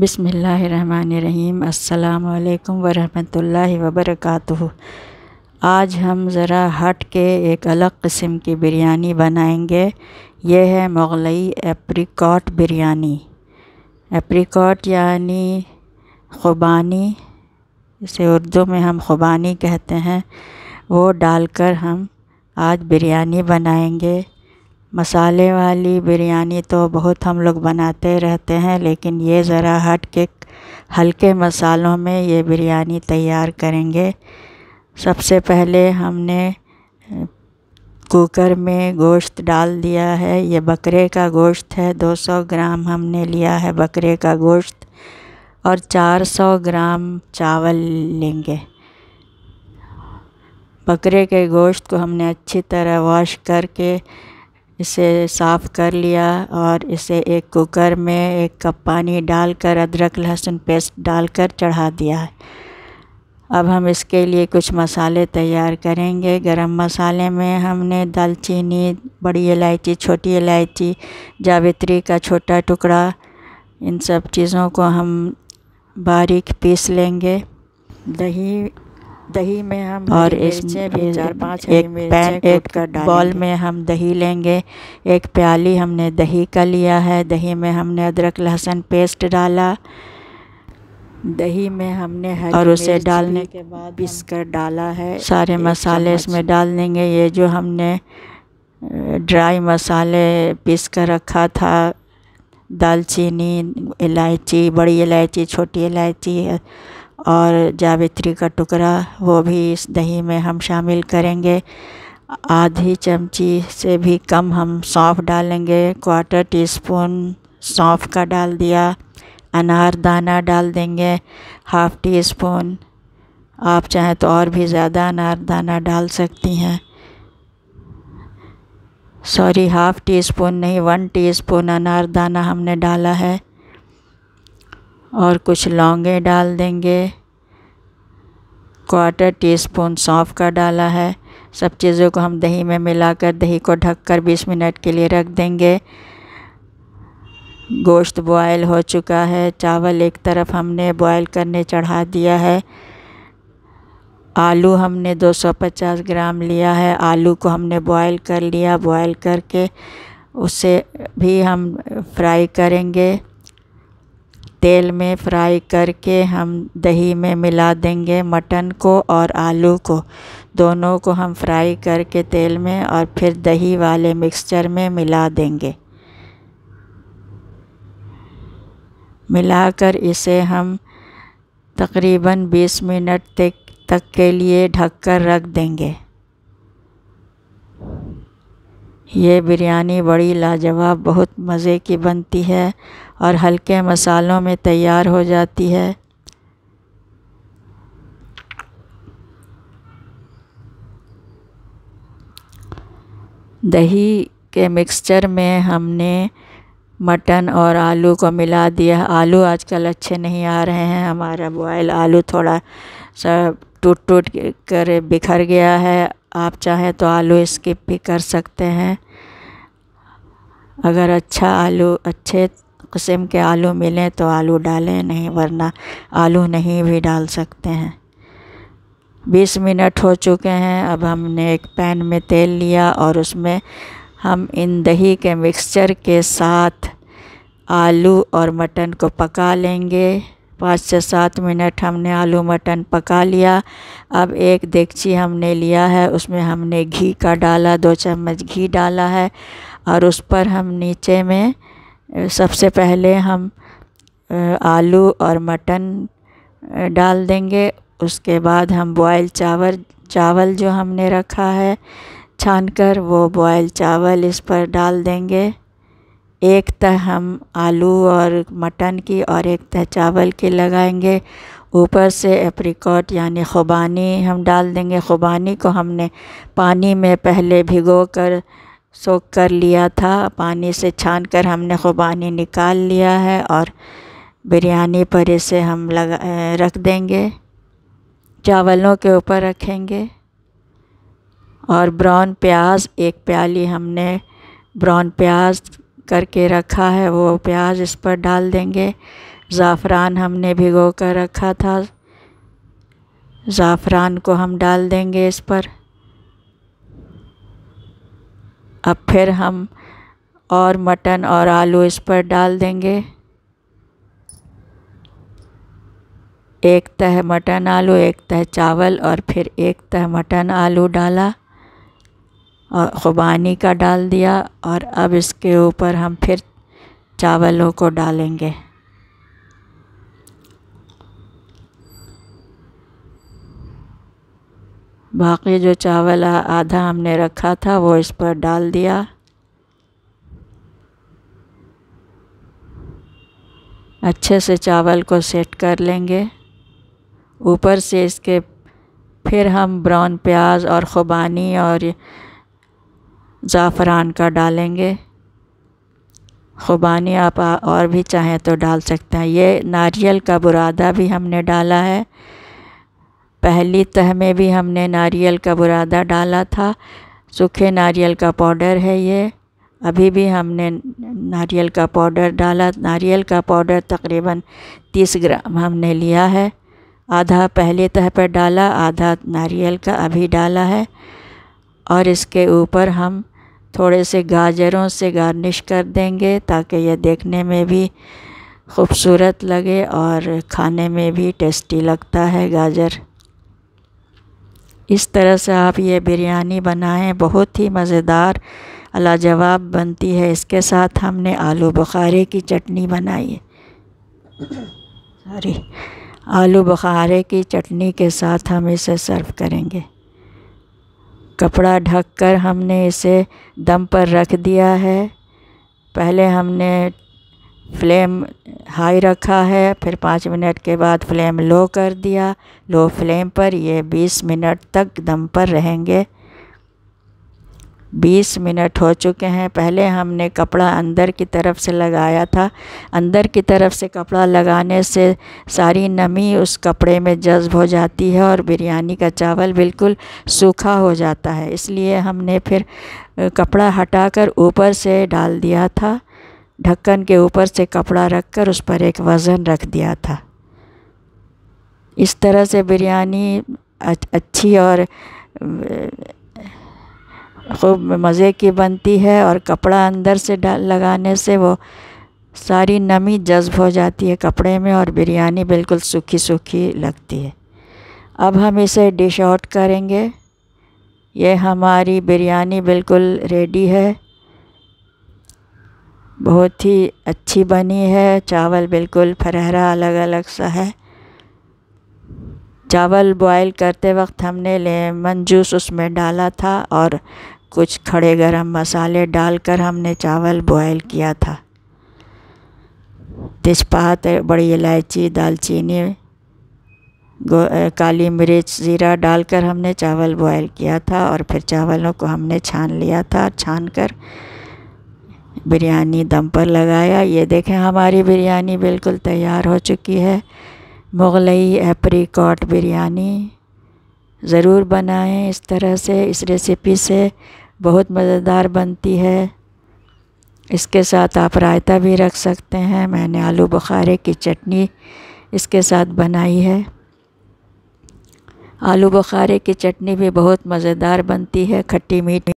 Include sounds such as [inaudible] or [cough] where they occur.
बिसमीम् अल्लाम वरहमतुल्लाहि वबरकातुहु आज हम ज़रा हट के एक अलग किस्म की बिरयानी बनाएंगे यह है मुग़लई एप्रिकॉट बिरयानी एप्रिकॉट यानी ख़ुबानी इसे उर्दू में हम ख़ुबानी कहते हैं वो डालकर हम आज बिरयानी बनाएंगे मसाले वाली बिरयानी तो बहुत हम लोग बनाते रहते हैं लेकिन ये ज़रा हट के हल्के मसालों में ये बिरयानी तैयार करेंगे सबसे पहले हमने कुकर में गोश्त डाल दिया है ये बकरे का गोश्त है 200 ग्राम हमने लिया है बकरे का गोश्त और 400 ग्राम चावल लेंगे बकरे के गोश्त को हमने अच्छी तरह वॉश करके इसे साफ़ कर लिया और इसे एक कुकर में एक कप पानी डालकर अदरक लहसुन पेस्ट डालकर चढ़ा दिया अब हम इसके लिए कुछ मसाले तैयार करेंगे गरम मसाले में हमने दालचीनी बड़ी इलायची छोटी इलायची जावित्री का छोटा टुकड़ा इन सब चीज़ों को हम बारीक पीस लेंगे दही दही में हम और इसमें भी चार पाँच एक पैन एक बॉल में हम दही लेंगे एक प्याली हमने दही का लिया है दही में हमने अदरक लहसुन पेस्ट डाला दही में हमने और उसे डालने के बाद पीस कर डाला है सारे मसाले इसमें डाल देंगे ये जो हमने ड्राई मसाले पीस कर रखा था दालचीनी इलायची बड़ी इलायची छोटी इलायची और जावित्री का टुकड़ा वो भी इस दही में हम शामिल करेंगे आधी चमची से भी कम हम सौंफ डालेंगे क्वार्टर टी स्पून सौंफ का डाल दिया अनार दाना डाल देंगे हाफ़ टी स्पून आप चाहें तो और भी ज़्यादा अनार दाना डाल सकती हैं सॉरी हाफ़ टी स्पून नहीं वन टी स्पून अनार दाना हमने डाला है और कुछ लौंगे डाल देंगे क्वार्टर टी स्पून सौंफ का डाला है सब चीज़ों को हम दही में मिलाकर दही को ढककर 20 मिनट के लिए रख देंगे गोश्त बॉयल हो चुका है चावल एक तरफ हमने बॉयल करने चढ़ा दिया है आलू हमने 250 ग्राम लिया है आलू को हमने बॉयल कर लिया बॉयल करके उसे भी हम फ्राई करेंगे तेल में फ्राई करके हम दही में मिला देंगे मटन को और आलू को दोनों को हम फ्राई करके तेल में और फिर दही वाले मिक्सचर में मिला देंगे मिलाकर इसे हम तकरीबन 20 मिनट तक तक के लिए ढककर रख देंगे ये बिरयानी बड़ी लाजवाब बहुत मज़े की बनती है और हल्के मसालों में तैयार हो जाती है दही के मिक्सचर में हमने मटन और आलू को मिला दिया आलू आजकल अच्छे नहीं आ रहे हैं हमारा बॉयल आलू थोड़ा सा टूट टूट कर बिखर गया है आप चाहें तो आलू स्किप भी कर सकते हैं अगर अच्छा आलू अच्छे किस्म के आलू मिलें तो आलू डालें नहीं वरना आलू नहीं भी डाल सकते हैं बीस मिनट हो चुके हैं अब हमने एक पैन में तेल लिया और उसमें हम इन दही के मिक्सचर के साथ आलू और मटन को पका लेंगे पाँच से सात मिनट हमने आलू मटन पका लिया अब एक देगची हमने लिया है उसमें हमने घी का डाला दो चम्मच घी डाला है और उस पर हम नीचे में सबसे पहले हम आलू और मटन डाल देंगे उसके बाद हम बॉयल चावल चावल जो हमने रखा है छान कर वो बॉयल चावल इस पर डाल देंगे एक तह हम आलू और मटन की और एक तह चावल की लगाएंगे ऊपर से एप्रिकॉट यानी ख़ुबानी हम डाल देंगे ख़ुबानी को हमने पानी में पहले भिगो कर सोख कर लिया था पानी से छान कर हमने ख़ुबानी निकाल लिया है और बिरयानी पर इसे हम लगा रख देंगे चावलों के ऊपर रखेंगे और ब्राउन प्याज एक प्याली हमने ब्राउन प्याज करके रखा है वो प्याज इस पर डाल देंगे ज़ाफ़रान हमने भिगो कर रखा था ज़ाफ़रान को हम डाल देंगे इस पर अब फिर हम और मटन और आलू इस पर डाल देंगे एक तह मटन आलू एक तह चावल और फिर एक तह मटन आलू डाला और ख़ुबानी का डाल दिया और अब इसके ऊपर हम फिर चावलों को डालेंगे बाकी जो चावल आधा हमने रखा था वो इस पर डाल दिया अच्छे से चावल को सेट कर लेंगे ऊपर से इसके फिर हम ब्राउन प्याज और ख़ुबानी और ज़ाफ़रान का डालेंगे ख़ुबानी आप और भी चाहें तो डाल सकते हैं ये नारियल का बुरादा भी हमने डाला है पहली तह में भी हमने नारियल का बुरादा डाला था सूखे नारियल का पाउडर है ये अभी भी हमने नारियल का पाउडर डाला नारियल का पाउडर तकरीबन तीस ग्राम हमने लिया है आधा पहले तह पर डाला आधा नारियल का अभी डाला है और इसके ऊपर हम थोड़े से गाजरों से गार्निश कर देंगे ताकि यह देखने में भी खूबसूरत लगे और खाने में भी टेस्टी लगता है गाजर इस तरह से आप ये बिरयानी बनाएं बहुत ही मज़ेदार लाजवाब बनती है इसके साथ हमने आलू बुखारे की चटनी बनाई है [coughs] सॉरी आलू बुखारे की चटनी के साथ हम इसे सर्व करेंगे कपड़ा ढककर हमने इसे दम पर रख दिया है पहले हमने फ्लेम हाई रखा है फिर पाँच मिनट के बाद फ्लेम लो कर दिया लो फ्लेम पर ये बीस मिनट तक दम पर रहेंगे बीस मिनट हो चुके हैं पहले हमने कपड़ा अंदर की तरफ से लगाया था अंदर की तरफ से कपड़ा लगाने से सारी नमी उस कपड़े में जज्ब हो जाती है और बिरयानी का चावल बिल्कुल सूखा हो जाता है इसलिए हमने फिर कपड़ा हटाकर ऊपर से डाल दिया था ढक्कन के ऊपर से कपड़ा रखकर उस पर एक वज़न रख दिया था इस तरह से बिरयानी अच्छी और खूब मज़े की बनती है और कपड़ा अंदर से डाल लगाने से वो सारी नमी जज्ब हो जाती है कपड़े में और बिरयानी बिल्कुल सूखी सूखी लगती है अब हम इसे डिश आउट करेंगे ये हमारी बिरयानी बिल्कुल रेडी है बहुत ही अच्छी बनी है चावल बिल्कुल फरहरा अलग अलग सा है चावल बॉयल करते वक्त हमने लेमन जूस उसमें डाला था और कुछ खड़े गरम मसाले डालकर हमने चावल बॉयल किया था तेजपात बड़ी इलायची दालचीनी काली मिर्च ज़ीरा डालकर हमने चावल बॉयल किया था और फिर चावलों को हमने छान लिया था छान कर बिरयानी दम पर लगाया ये देखें हमारी बिरयानी बिल्कुल तैयार हो चुकी है मुग़लई एप्रीकॉट बिरयानी ज़रूर बनाएं इस तरह से इस रेसिपी से बहुत मज़ेदार बनती है इसके साथ आप रायता भी रख सकते हैं मैंने आलू बुखारे की चटनी इसके साथ बनाई है आलू बुखारे की चटनी भी बहुत मज़ेदार बनती है खट्टी मीठी